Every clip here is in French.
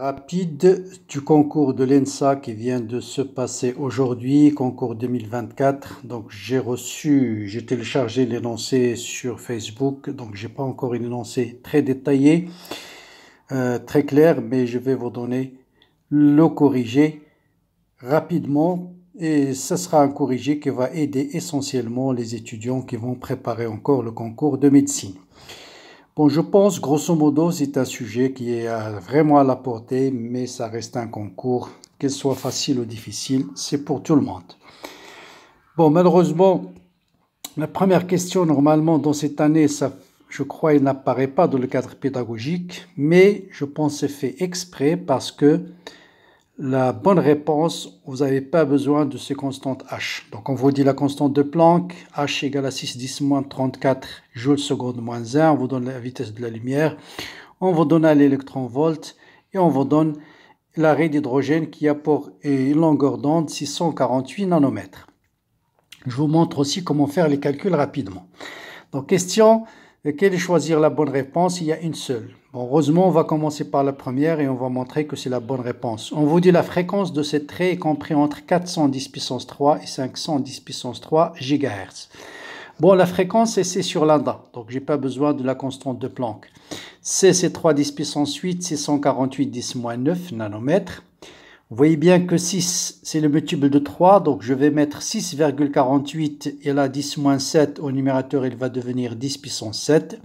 rapide du concours de l'ENSA qui vient de se passer aujourd'hui, concours 2024. Donc j'ai reçu, j'ai téléchargé l'énoncé sur Facebook, donc j'ai pas encore une énoncé très détaillé, euh, très clair, mais je vais vous donner le corrigé rapidement et ce sera un corrigé qui va aider essentiellement les étudiants qui vont préparer encore le concours de médecine. Bon, je pense, grosso modo, c'est un sujet qui est euh, vraiment à la portée, mais ça reste un concours, qu'il soit facile ou difficile, c'est pour tout le monde. Bon, malheureusement, la première question, normalement, dans cette année, ça, je crois, il n'apparaît pas dans le cadre pédagogique, mais je pense c'est fait exprès parce que la bonne réponse, vous n'avez pas besoin de ces constantes H. Donc on vous dit la constante de Planck, H égale à 6, 10 moins 34 joules seconde moins 1. On vous donne la vitesse de la lumière. On vous donne l'électron volt et on vous donne l'arrêt d'hydrogène qui a pour une longueur d'onde 648 nanomètres. Je vous montre aussi comment faire les calculs rapidement. Donc question quelle est choisir la bonne réponse Il y a une seule. Bon, heureusement, on va commencer par la première et on va montrer que c'est la bonne réponse. On vous dit la fréquence de ces traits est compris entre 410 puissance 3 et 510 puissance 3 GHz. Bon, la fréquence, c'est sur lambda, donc j'ai pas besoin de la constante de Planck. C, c'est 3 10 puissance 8, c'est 148 10 9 nanomètres. Vous voyez bien que 6, c'est le multiple de 3, donc je vais mettre 6,48 et là 10 moins 7 au numérateur, il va devenir 10 puissance 7.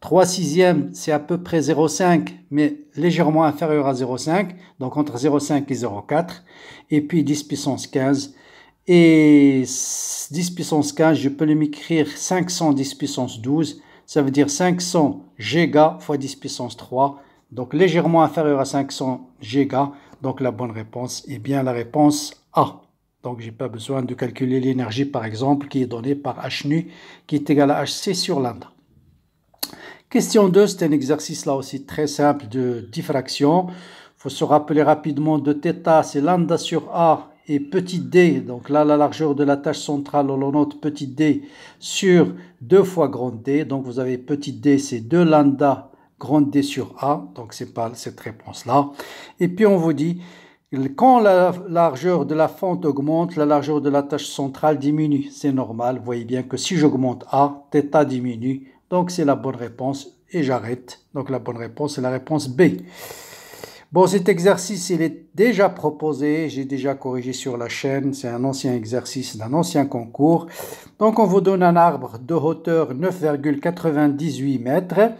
3 sixièmes, c'est à peu près 0,5, mais légèrement inférieur à 0,5, donc entre 0,5 et 0,4. Et puis 10 puissance 15. Et 10 puissance 15, je peux m'écrire 510 puissance 12. Ça veut dire 500 giga fois 10 puissance 3. Donc légèrement inférieur à 500 giga. Donc la bonne réponse est bien la réponse A. Donc j'ai pas besoin de calculer l'énergie par exemple qui est donnée par H nu qui est égale à HC sur lambda. Question 2, c'est un exercice là aussi très simple de diffraction. Il faut se rappeler rapidement de θ, c'est lambda sur A et petit d, donc là la largeur de la tâche centrale, on note petit d sur 2 fois grand d, donc vous avez petit d c'est 2 lambda grande D sur A, donc n'est pas cette réponse-là. Et puis on vous dit, quand la largeur de la fente augmente, la largeur de la tâche centrale diminue. C'est normal, vous voyez bien que si j'augmente A, θ diminue, donc c'est la bonne réponse et j'arrête. Donc la bonne réponse c'est la réponse B. Bon, cet exercice, il est déjà proposé, j'ai déjà corrigé sur la chaîne, c'est un ancien exercice d'un ancien concours. Donc on vous donne un arbre de hauteur 9,98 mètres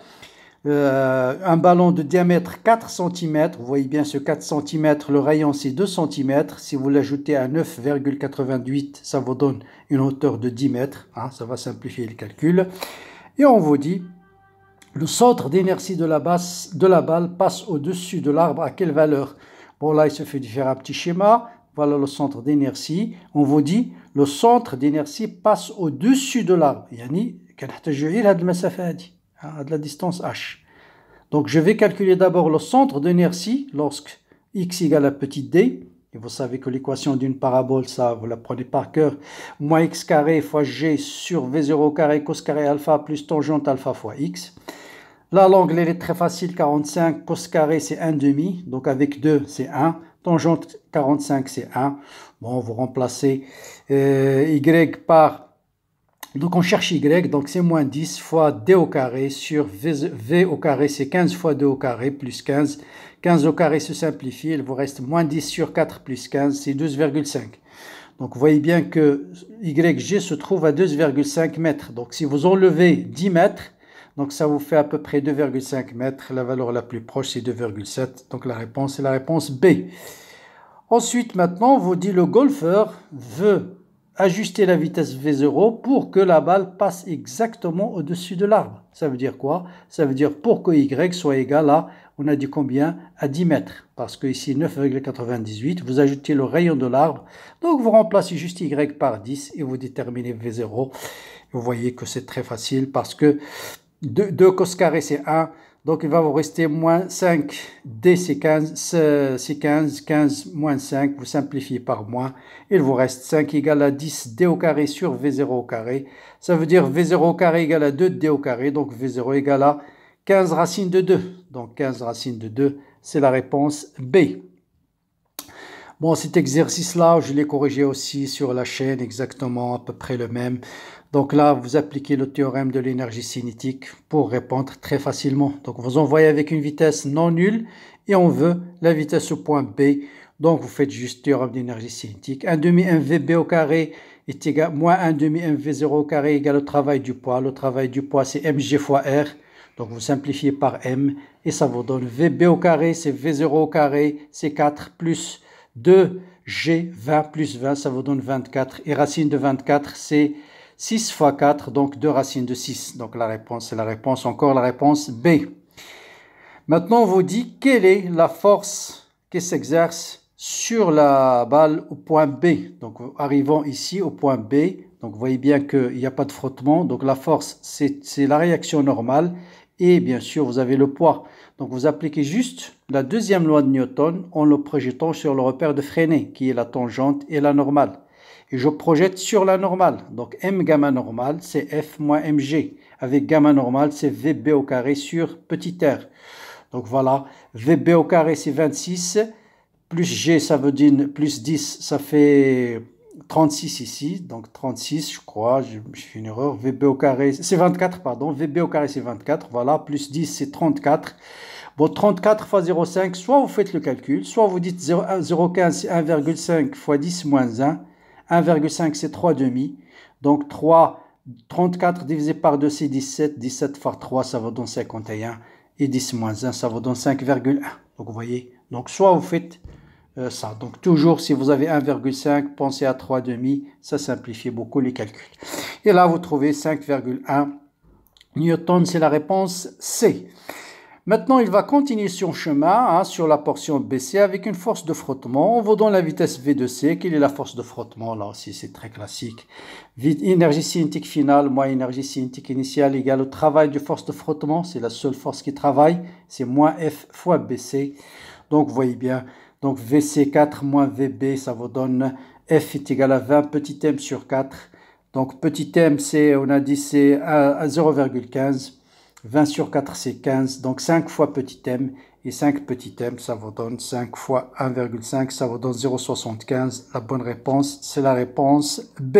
euh, un ballon de diamètre 4 cm, vous voyez bien ce 4 cm, le rayon c'est 2 cm, si vous l'ajoutez à 9,88, ça vous donne une hauteur de 10 mètres, hein, ça va simplifier le calcul. Et on vous dit, le centre d'inertie de, la de la balle passe au-dessus de l'arbre à quelle valeur Bon là, il se fait faire un petit schéma, voilà le centre d'inertie, on vous dit, le centre d'inertie passe au-dessus de l'arbre, yani, à hein, de la distance h. Donc je vais calculer d'abord le centre d'inertie lorsque x égale à petit d. Et vous savez que l'équation d'une parabole, ça, vous la prenez par cœur. Moins x carré fois g sur v0 carré cos carré alpha plus tangente alpha fois x. Là, l'angle, est très facile, 45. Cos carré, c'est 1 demi. Donc avec 2, c'est 1. Tangente 45, c'est 1. Bon, vous remplacez euh, y par donc on cherche y, donc c'est moins 10 fois d au carré sur v, au carré, c'est 15 fois 2 au carré plus 15. 15 au carré se simplifie, il vous reste moins 10 sur 4 plus 15, c'est 12,5. Donc vous voyez bien que YG se trouve à 12,5 mètres. Donc si vous enlevez 10 mètres, donc ça vous fait à peu près 2,5 mètres. La valeur la plus proche c'est 2,7. Donc la réponse est la réponse B. Ensuite maintenant, on vous dit le golfeur veut ajuster la vitesse V0 pour que la balle passe exactement au-dessus de l'arbre. Ça veut dire quoi Ça veut dire pour que Y soit égal à, on a dit combien À 10 mètres. Parce que ici 9,98, vous ajoutez le rayon de l'arbre. Donc vous remplacez juste Y par 10 et vous déterminez V0. Vous voyez que c'est très facile parce que 2, cos carré c'est 1, donc, il va vous rester moins 5 D, c'est 15, 15, 15 moins 5, vous simplifiez par moins. Il vous reste 5 égale à 10 D au carré sur V0 au carré. Ça veut dire V0 carré égale à 2 D au carré, donc V0 égale à 15 racine de 2. Donc, 15 racine de 2, c'est la réponse B. Bon, cet exercice-là, je l'ai corrigé aussi sur la chaîne, exactement à peu près le même. Donc là, vous appliquez le théorème de l'énergie cinétique pour répondre très facilement. Donc vous envoyez avec une vitesse non nulle et on veut la vitesse au point B. Donc vous faites juste théorème d'énergie cinétique. 1 demi mvb au carré est égal moins 1 demi mv0 au carré égale au travail du poids. Le travail du poids c'est mg fois r. Donc vous simplifiez par m et ça vous donne vb au carré c'est v0 au carré c'est 4 plus 2G, 20 plus 20, ça vous donne 24. Et racine de 24, c'est 6 fois 4, donc 2 racines de 6. Donc la réponse, c'est la réponse, encore la réponse B. Maintenant, on vous dit quelle est la force qui s'exerce sur la balle au point B. Donc arrivons ici au point B. Donc vous voyez bien qu'il n'y a pas de frottement. Donc la force, c'est la réaction normale et bien sûr vous avez le poids. Donc vous appliquez juste la deuxième loi de Newton en le projetant sur le repère de Freinet qui est la tangente et la normale. Et je projette sur la normale. Donc m gamma normal, c'est f moins mg. Avec gamma normal, c'est vb au carré sur petit r. Donc voilà, vb au carré c'est 26 plus g ça veut dire plus 10 ça fait 36 ici, donc 36, je crois, je, fais une erreur, VB au carré, c'est 24, pardon, VB au carré c'est 24, voilà, plus 10 c'est 34. Bon, 34 fois 0,5, soit vous faites le calcul, soit vous dites 0,15 c'est 1,5 fois 10 moins 1, 1,5 c'est demi. donc 3, 34 divisé par 2 c'est 17, 17 fois 3 ça vaut donc 51, et 10 moins 1 ça vaut donc 5,1. Donc vous voyez, donc soit vous faites euh, ça. Donc toujours, si vous avez 1,5, pensez à 3,5, ça simplifie beaucoup les calculs. Et là, vous trouvez 5,1 newton, c'est la réponse C. Maintenant, il va continuer son chemin hein, sur la portion BC avec une force de frottement. On vous donne la vitesse V de C. Quelle est la force de frottement Là aussi, c'est très classique. Énergie cinétique finale moins énergie cinétique initiale égale au travail de force de frottement. C'est la seule force qui travaille. C'est moins F fois BC. Donc, vous voyez bien, donc VC4 moins VB, ça vous donne F est égal à 20 petit m sur 4. Donc petit m, c'est, on a dit c'est à 0,15. 20 sur 4, c'est 15. Donc 5 fois petit m. Et 5 petit m, ça vous donne 5 fois 1,5, ça vous donne 0,75. La bonne réponse, c'est la réponse B.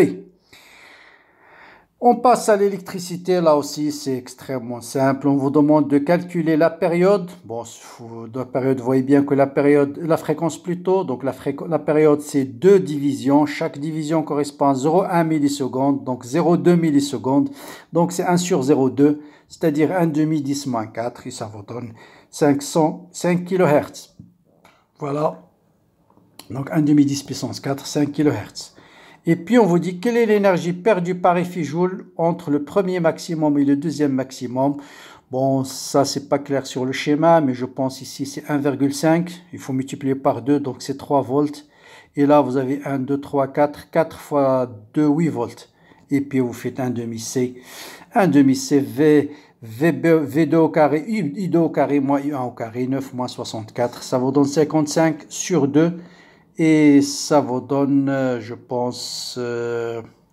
On passe à l'électricité, là aussi c'est extrêmement simple. On vous demande de calculer la période. Bon, la période, vous voyez bien que la période, la fréquence plutôt, donc la, la période c'est deux divisions. Chaque division correspond à 0,1 milliseconde, donc 0,2 millisecondes. Donc c'est 1 sur 0,2, c'est-à-dire 1 demi 10 moins 4, et ça vous donne 5 kHz. Voilà. Donc 1 demi 10 puissance 4, 5 kHz. Et puis on vous dit quelle est l'énergie perdue par joule entre le premier maximum et le deuxième maximum. Bon, ça c'est pas clair sur le schéma, mais je pense ici c'est 1,5. Il faut multiplier par 2, donc c'est 3 volts. Et là vous avez 1, 2, 3, 4, 4 fois 2, 8 volts. Et puis vous faites 1 demi C. 1 demi C V, v, 2 au carré, I2 au carré moins 1 au carré, 9 moins 64. Ça vous donne 55 sur 2. Et ça vous donne, euh, je pense,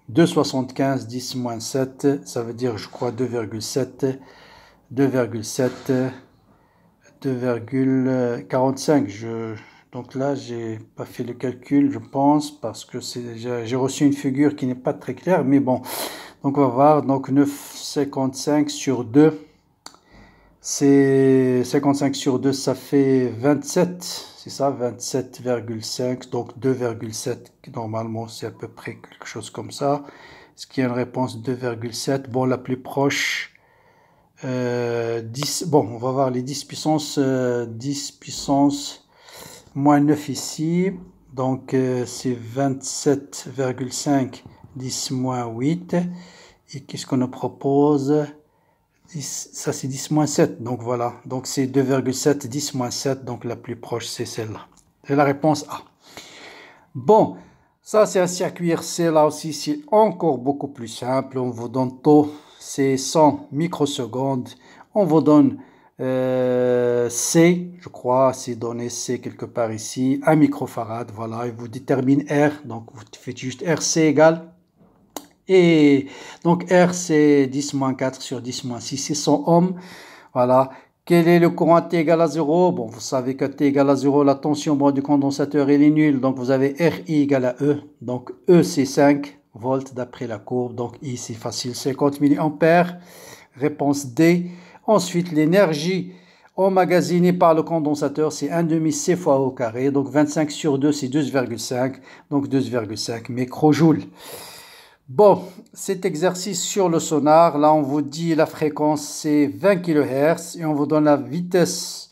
2,75, euh, 10 moins 7, ça veut dire, je crois, 2,7, 2,7, 2,45. Je, donc là, j'ai pas fait le calcul, je pense, parce que j'ai reçu une figure qui n'est pas très claire, mais bon. Donc on va voir, donc 9,55 sur 2, c'est 55 sur 2, ça fait 27, c'est ça, 27,5, donc 2,7, normalement c'est à peu près quelque chose comme ça. Ce qui est une réponse 2,7. Bon, la plus proche, 10, euh, bon, on va voir les 10 puissance, 10 euh, puissance moins 9 ici, donc euh, c'est 27,5, 10 moins 8. Et qu'est-ce qu'on nous propose ça c'est 10 7, donc voilà. Donc c'est 2,7, 10 7, donc la plus proche c'est celle-là. C'est la réponse A. Bon, ça c'est un circuit RC, là aussi c'est encore beaucoup plus simple. On vous donne taux, c'est 100 microsecondes. On vous donne euh, C, je crois, c'est donné C quelque part ici, 1 microfarad, voilà. Il vous détermine R, donc vous faites juste RC égale et donc R c'est 10 moins 4 sur 10 moins 6, c'est 100 ohms. Voilà. Quel est le courant T égale à 0 Bon, vous savez que T égale à 0, la tension du condensateur est nulle. Donc vous avez RI égale à E. Donc E c'est 5 volts d'après la courbe. Donc I c'est facile, 50 ma Réponse D. Ensuite, l'énergie emmagasinée par le condensateur, c'est 15 demi C fois au carré. Donc 25 sur 2, c'est 2,5. Donc 2,5 microjoules. Bon, cet exercice sur le sonar, là on vous dit la fréquence c'est 20 kHz et on vous donne la vitesse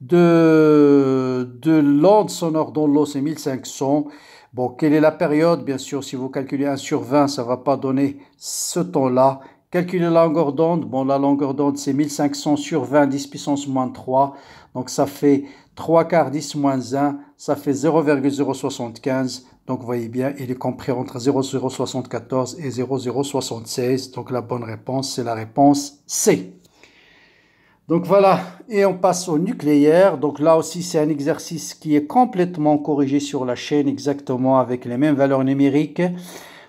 de, l'onde sonore dans l'eau c'est 1500. Bon, quelle est la période Bien sûr, si vous calculez 1 sur 20, ça ne va pas donner ce temps-là. Calculez la longueur d'onde. Bon, la longueur d'onde, c'est 1500 sur 20, 10 puissance moins 3. Donc, ça fait 3 quarts 10 moins 1. Ça fait 0,075. Donc vous voyez bien, il est compris entre 0074 et 0076. Donc la bonne réponse, c'est la réponse C. Donc voilà, et on passe au nucléaire. Donc là aussi, c'est un exercice qui est complètement corrigé sur la chaîne, exactement avec les mêmes valeurs numériques.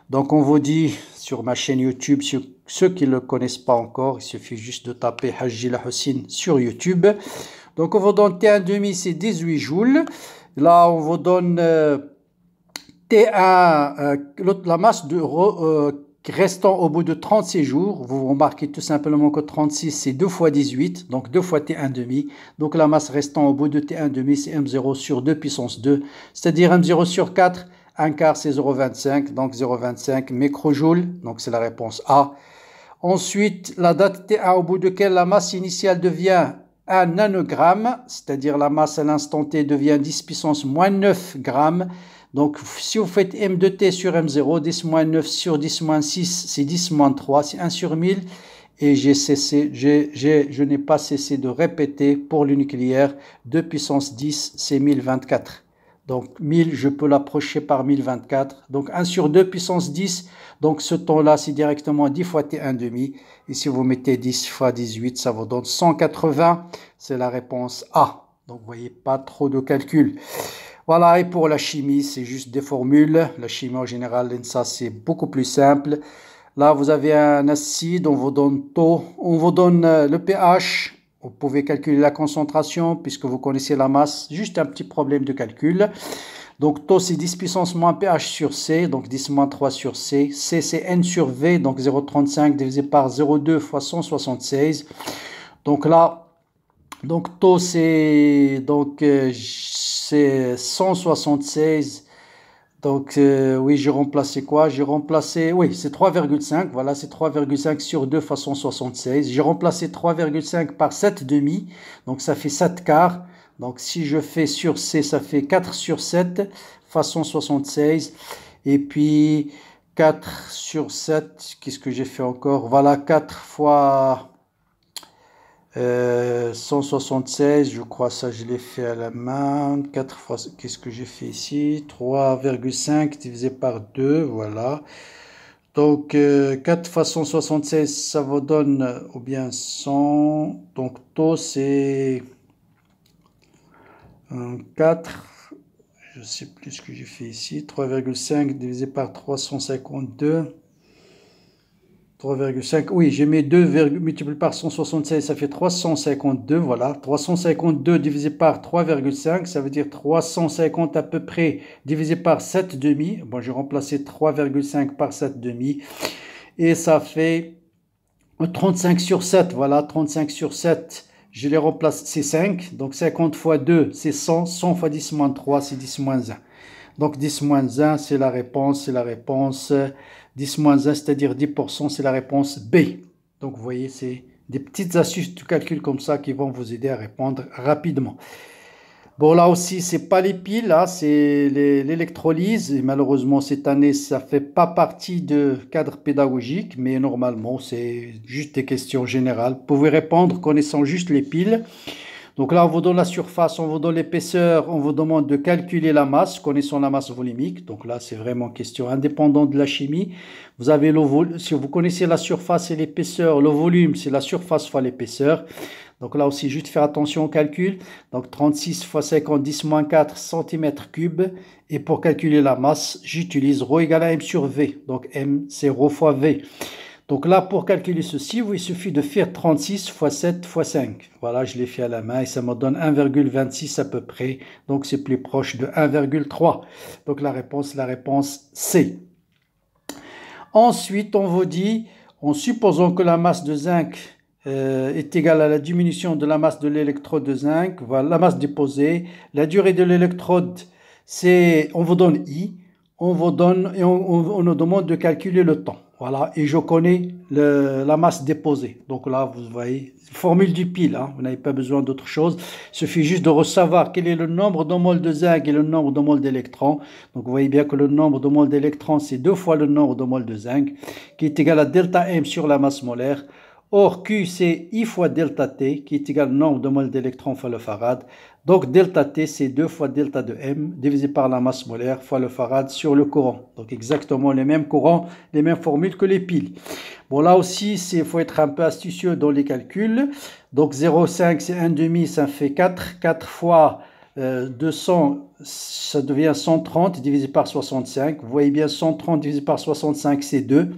Donc on vous dit sur ma chaîne YouTube, ceux qui ne le connaissent pas encore, il suffit juste de taper Haji la sur YouTube. Donc on vous donne T1,5, c'est 18 joules. Là, on vous donne... Euh, T1, euh, la masse euh, restant au bout de 36 jours, vous remarquez tout simplement que 36 c'est 2 fois 18, donc 2 fois t 1 demi, Donc la masse restant au bout de t 1 demi c'est M0 sur 2 puissance 2, c'est-à-dire M0 sur 4, 1 quart c'est 0,25, donc 0,25 microjoules, donc c'est la réponse A. Ensuite, la date T1 au bout de laquelle la masse initiale devient 1 nanogramme, c'est-à-dire la masse à l'instant T devient 10 puissance moins 9 grammes, donc, si vous faites M 2 T sur M0, 10 moins 9 sur 10 moins 6, c'est 10 moins 3, c'est 1 sur 1000. Et j'ai cessé, je n'ai pas cessé de répéter pour le nucléaire, 2 puissance 10, c'est 1024. Donc 1000, je peux l'approcher par 1024. Donc 1 sur 2 puissance 10. Donc ce temps-là, c'est directement 10 fois T1,5. Et si vous mettez 10 fois 18, ça vous donne 180. C'est la réponse A. Donc vous voyez, pas trop de calcul. Voilà, et pour la chimie, c'est juste des formules. La chimie en général, ça c'est beaucoup plus simple. Là, vous avez un acide, on vous donne on vous donne euh, le pH, vous pouvez calculer la concentration puisque vous connaissez la masse, juste un petit problème de calcul. Donc taux c'est 10 puissance moins pH sur C, donc 10 moins 3 sur C. C c'est N sur V, donc 0,35 divisé par 0,2 fois 176. Donc là, donc taux c'est donc euh, c'est 176. Donc euh, oui, j'ai remplacé quoi J'ai remplacé, oui, c'est 3,5. Voilà, c'est 3,5 sur 2 façon 76. J'ai remplacé 3,5 par 7 demi. Donc ça fait 7 quarts. Donc si je fais sur C, ça fait 4 sur 7 façon 76. Et puis 4 sur 7, qu'est-ce que j'ai fait encore Voilà, 4 fois 176, euh, je crois ça, je l'ai fait à la main. 4 fois, qu'est-ce que j'ai fait ici 3,5 divisé par 2, voilà. Donc, 4 euh, fois 176, ça vous donne, euh, ou bien 100. Donc, taux, c'est 4. Je sais plus ce que j'ai fait ici. 3,5 divisé par 352. 3,5. Oui, j'ai mis 2, multiplié par 176, ça fait 352. Voilà, 352 divisé par 3,5, ça veut dire 350 à peu près divisé par 7,5. Bon, j'ai remplacé 3,5 par 7 demi Et ça fait 35 sur 7. Voilà, 35 sur 7. Je les remplace, c'est 5. Donc 50 fois 2, c'est 100. 100 fois 10 moins 3, c'est 10 moins 1. Donc 10-1, c'est la réponse, c'est la réponse. 10-1, c'est-à-dire 10%, c'est la réponse B. Donc vous voyez, c'est des petites astuces de calcul comme ça qui vont vous aider à répondre rapidement. Bon, là aussi, c'est pas les piles, là, c'est l'électrolyse. Malheureusement, cette année, ça fait pas partie de cadre pédagogique, mais normalement, c'est juste des questions générales. Vous pouvez répondre connaissant juste les piles. Donc là, on vous donne la surface, on vous donne l'épaisseur, on vous demande de calculer la masse, connaissant la masse volumique. Donc là, c'est vraiment question indépendante de la chimie. Vous avez le volume. si vous connaissez la surface et l'épaisseur, le volume, c'est la surface fois l'épaisseur. Donc là aussi, juste faire attention au calcul. Donc 36 fois 50, 10 moins 4 cm3. Et pour calculer la masse, j'utilise ρ égale à m sur v. Donc m, c'est ρ fois v. Donc là, pour calculer ceci, il suffit de faire 36 x 7 x 5. Voilà, je l'ai fait à la main et ça me donne 1,26 à peu près. Donc c'est plus proche de 1,3. Donc la réponse, la réponse C. Ensuite, on vous dit, en supposant que la masse de zinc euh, est égale à la diminution de la masse de l'électrode de zinc, voilà, la masse déposée, la durée de l'électrode, c'est, on vous donne I, on vous donne, et on nous demande de calculer le temps. Voilà, et je connais la masse déposée. Donc là, vous voyez, formule du pile, hein, vous n'avez pas besoin d'autre chose. Il suffit juste de savoir quel est le nombre de moles de zinc et le nombre de moles d'électrons. Donc vous voyez bien que le nombre de moles d'électrons, c'est deux fois le nombre de moles de zinc, qui est égal à delta M sur la masse molaire. Or, Q, c'est I fois delta T, qui est égal au nombre de moles d'électrons fois le farade. Donc, delta T, c'est 2 fois delta de M, divisé par la masse molaire fois le farade sur le courant. Donc, exactement les mêmes courants, les mêmes formules que les piles. Bon, là aussi, il faut être un peu astucieux dans les calculs. Donc, 0,5, c'est 1,5, ça fait 4. 4 fois... 200, euh, ça devient 130 divisé par 65. Vous voyez bien, 130 divisé par 65, c'est 2.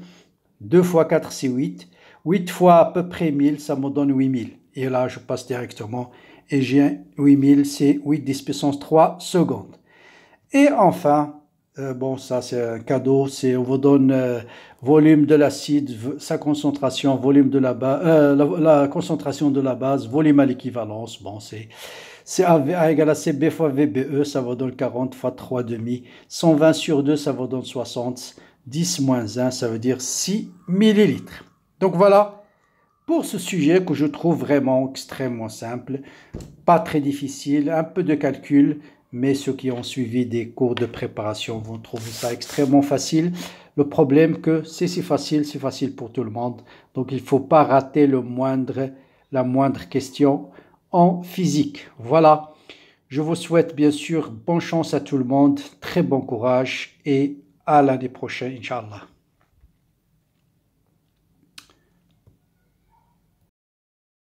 2 fois 4, c'est 8. 8 fois à peu près 1000, ça me donne 8000. Et là, je passe directement et j'ai 8000, c'est 8 10 puissance 3 secondes. Et enfin, euh, bon, ça c'est un cadeau, c'est on vous donne euh, volume de l'acide, sa concentration, volume de la, base, euh, la, concentration de la base, volume à l'équivalence. Bon, c'est c'est A égale à CB fois VBE, ça vous donne 40 fois 3 demi. 120 sur 2, ça vous donne 60. 10 moins 1, ça veut dire 6 millilitres. Donc voilà pour ce sujet que je trouve vraiment extrêmement simple, pas très difficile, un peu de calcul, mais ceux qui ont suivi des cours de préparation vont trouver ça extrêmement facile. Le problème que c'est si facile, c'est facile pour tout le monde. Donc il ne faut pas rater le moindre, la moindre question en physique. Voilà. Je vous souhaite bien sûr bonne chance à tout le monde, très bon courage et à l'année prochaine, Inch'Allah.